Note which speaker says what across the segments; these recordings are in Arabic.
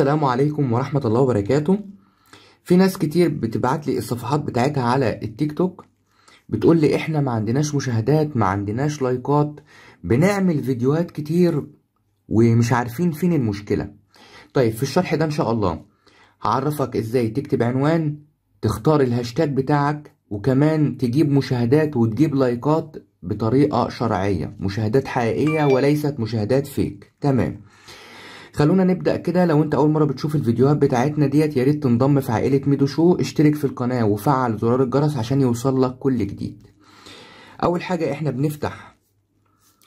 Speaker 1: السلام عليكم ورحمة الله وبركاته في ناس كتير بتبعت لي الصفحات بتاعتها على التيك توك بتقول لي احنا ما عندناش مشاهدات ما عندناش لايكات بنعمل فيديوهات كتير ومش عارفين فين المشكلة طيب في الشرح ده ان شاء الله هعرفك ازاي تكتب عنوان تختار الهاشتاج بتاعك وكمان تجيب مشاهدات وتجيب لايكات بطريقة شرعية مشاهدات حقيقية وليست مشاهدات فيك تمام خلونا نبدا كده لو انت اول مره بتشوف الفيديوهات بتاعتنا ديت يا ريت تنضم في عائله ميدو شو اشترك في القناه وفعل زرار الجرس عشان يوصل لك كل جديد اول حاجه احنا بنفتح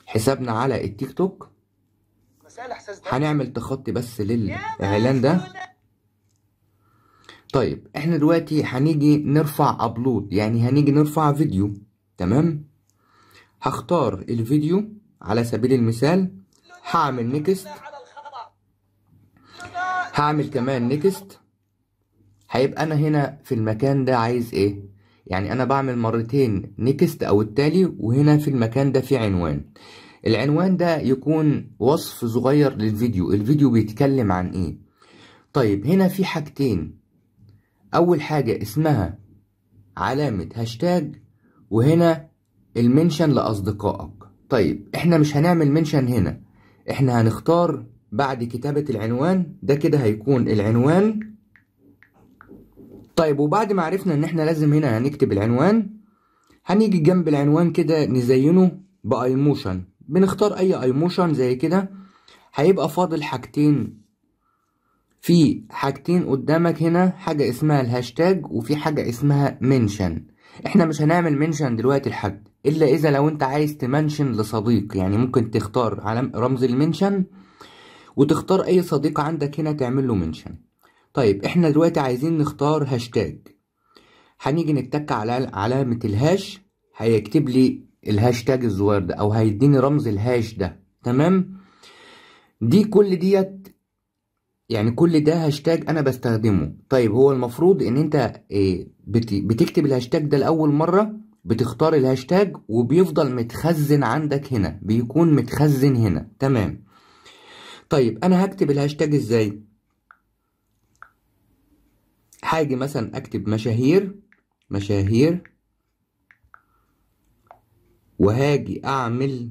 Speaker 1: حسابنا على التيك توك هنعمل تخطي بس للاعلان ده طيب احنا دلوقتي هنيجي نرفع ابلود يعني هنيجي نرفع فيديو تمام هختار الفيديو على سبيل المثال هعمل نيكست هعمل كمان نيكست هيبقى انا هنا في المكان ده عايز ايه يعني انا بعمل مرتين نيكست او التالي وهنا في المكان ده في عنوان العنوان ده يكون وصف صغير للفيديو الفيديو بيتكلم عن ايه طيب هنا في حاجتين اول حاجة اسمها علامة هاشتاج وهنا المنشن لاصدقائك طيب احنا مش هنعمل منشن هنا احنا هنختار بعد كتابة العنوان ده كده هيكون العنوان طيب وبعد ما عرفنا ان احنا لازم هنا نكتب العنوان هنيجي جنب العنوان كده نزينه بايموشن بنختار اي ايموشن زي كده هيبقى فاضل حاجتين في حاجتين قدامك هنا حاجة اسمها الهاشتاج وفي حاجة اسمها منشن احنا مش هنعمل منشن دلوقتي لحد الا اذا لو انت عايز تمنشن لصديق يعني ممكن تختار علم رمز المنشن وتختار اي صديق عندك هنا تعمل له منشن طيب احنا دلوقتي عايزين نختار هاشتاج هنيجي نتك على علامة الهاش هيكتب لي الهاشتاج الصغير ده او هيديني رمز الهاش ده تمام دي كل ديت يعني كل ده هاشتاج انا بستخدمه طيب هو المفروض ان انت إيه، بتكتب الهاشتاج ده لاول مرة بتختار الهاشتاج وبيفضل متخزن عندك هنا بيكون متخزن هنا تمام طيب انا هكتب الهاشتاج ازاي هاجي مثلا اكتب مشاهير مشاهير وهاجي اعمل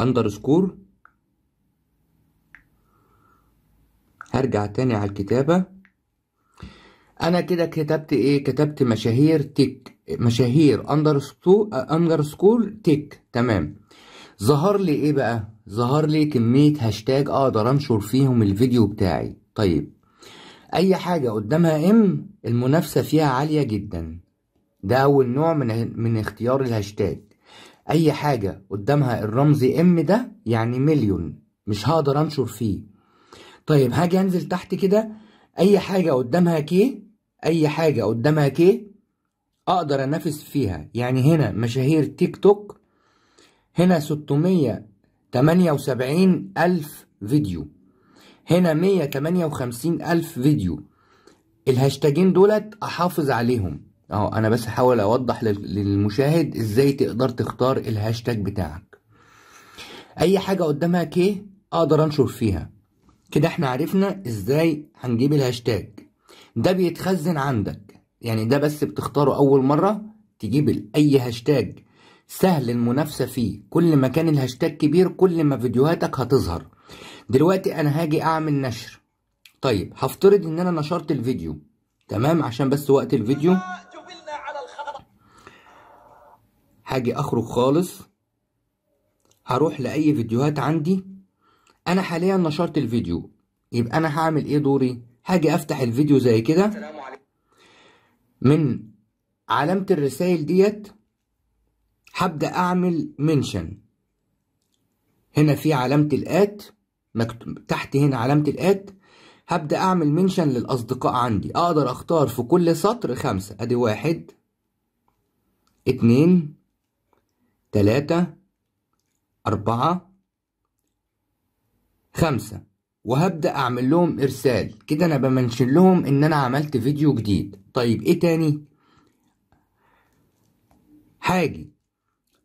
Speaker 1: اندرسكور هرجع تاني على الكتابة انا كده كتبت ايه كتبت مشاهير تك مشاهير اندرسكور تك تمام ظهر لي ايه بقى ظهر لي كمية هاشتاج اقدر انشر فيهم الفيديو بتاعي طيب اي حاجة قدامها ام المنافسة فيها عالية جدا ده اول نوع من, من اختيار الهاشتاج اي حاجة قدامها الرمز ام ده يعني مليون مش هقدر انشر فيه طيب هاجي انزل تحت كده اي حاجة قدامها كي اي حاجة قدامها كي اقدر انافس فيها يعني هنا مشاهير تيك توك هنا 678 ألف فيديو هنا 158 ألف فيديو الهاشتاجين دولت أحافظ عليهم أهو أنا بس حاول أوضح للمشاهد إزاي تقدر تختار الهاشتاج بتاعك أي حاجة قدامها كي أقدر أنشر فيها كده احنا عرفنا إزاي هنجيب الهاشتاج ده بيتخزن عندك يعني ده بس بتختاره أول مرة تجيب أي هاشتاج سهل المنافسة فيه كل ما كان الهاشتاج كبير كل ما فيديوهاتك هتظهر دلوقتي انا هاجي اعمل نشر طيب هفترض ان انا نشرت الفيديو تمام عشان بس وقت الفيديو هاجي اخرج خالص هروح لاي فيديوهات عندي انا حاليا نشرت الفيديو يبقى انا هعمل ايه دوري هاجي افتح الفيديو زي كده من علامة الرسائل ديت هبدأ أعمل منشن هنا في علامة الآت مكتوب تحت هنا علامة الآت هبدأ أعمل منشن للأصدقاء عندي أقدر أختار في كل سطر خمسة أدي واحد اتنين تلاتة أربعة خمسة وهبدأ أعمل لهم إرسال كده أنا بمنشن لهم إن أنا عملت فيديو جديد طيب إيه تاني هاجي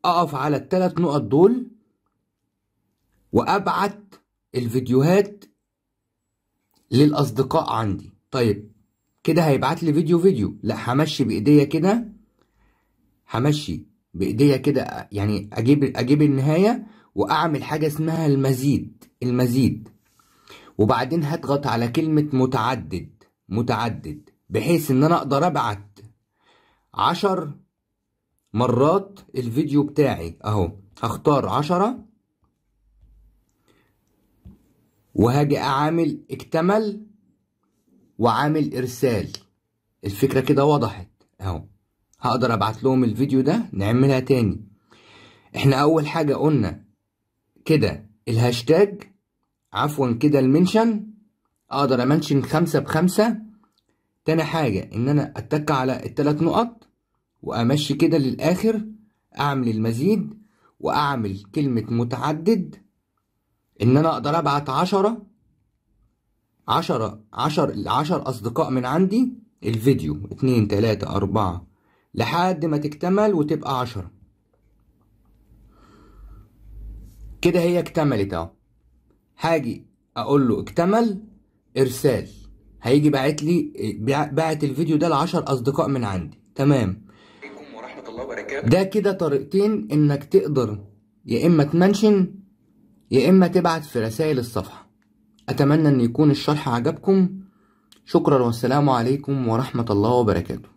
Speaker 1: اقف على الثلاث نقط دول وابعت الفيديوهات للاصدقاء عندي طيب كده هيبعت لي فيديو فيديو لا همشي بايديا كده همشي بايديا كده يعني اجيب اجيب النهايه واعمل حاجه اسمها المزيد المزيد وبعدين هضغط على كلمه متعدد متعدد بحيث ان انا اقدر ابعت عشر مرات الفيديو بتاعي اهو هختار عشرة وهاجي اعامل اكتمل وعامل ارسال الفكرة كده وضحت اهو هقدر ابعت لهم الفيديو ده نعملها تاني احنا اول حاجة قلنا كده الهاشتاج عفوا كده المنشن اقدر امنشن خمسة بخمسة تاني حاجة ان انا اتك على التلات نقط وامشي كده للاخر اعمل المزيد واعمل كلمة متعدد ان انا اقدر ابعت عشرة عشرة عشر العشر اصدقاء من عندي الفيديو اتنين تلاتة اربعة لحد ما تكتمل وتبقى عشرة كده هي اكتملت اهو هاجي اقول له اكتمل ارسال هيجي باعت لي باعت الفيديو ده لعشر اصدقاء من عندي تمام الله وبركاته ده كده طريقتين انك تقدر يا اما تمنشن يا اما تبعت في رسائل الصفحه اتمنى ان يكون الشرح عجبكم شكرا والسلام عليكم ورحمه الله وبركاته